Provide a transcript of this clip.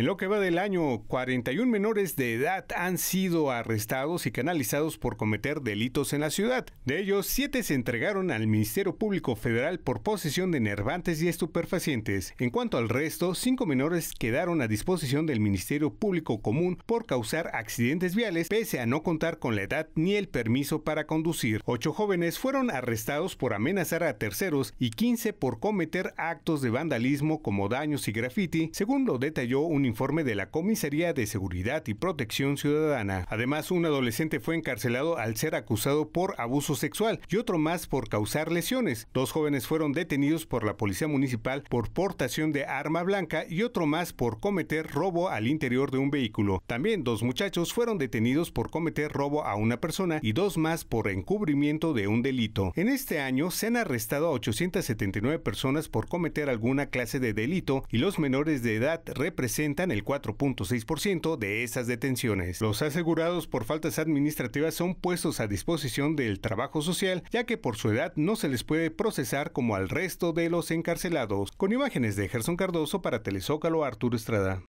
En lo que va del año, 41 menores de edad han sido arrestados y canalizados por cometer delitos en la ciudad. De ellos, siete se entregaron al Ministerio Público Federal por posesión de nervantes y estupefacientes. En cuanto al resto, cinco menores quedaron a disposición del Ministerio Público Común por causar accidentes viales, pese a no contar con la edad ni el permiso para conducir. Ocho jóvenes fueron arrestados por amenazar a terceros y 15 por cometer actos de vandalismo como daños y graffiti, según lo detalló un informe de la Comisaría de Seguridad y Protección Ciudadana. Además, un adolescente fue encarcelado al ser acusado por abuso sexual y otro más por causar lesiones. Dos jóvenes fueron detenidos por la Policía Municipal por portación de arma blanca y otro más por cometer robo al interior de un vehículo. También dos muchachos fueron detenidos por cometer robo a una persona y dos más por encubrimiento de un delito. En este año se han arrestado a 879 personas por cometer alguna clase de delito y los menores de edad representan el 4.6% de esas detenciones. Los asegurados por faltas administrativas son puestos a disposición del trabajo social, ya que por su edad no se les puede procesar como al resto de los encarcelados. Con imágenes de Gerson Cardoso para Telezócalo Arturo Estrada.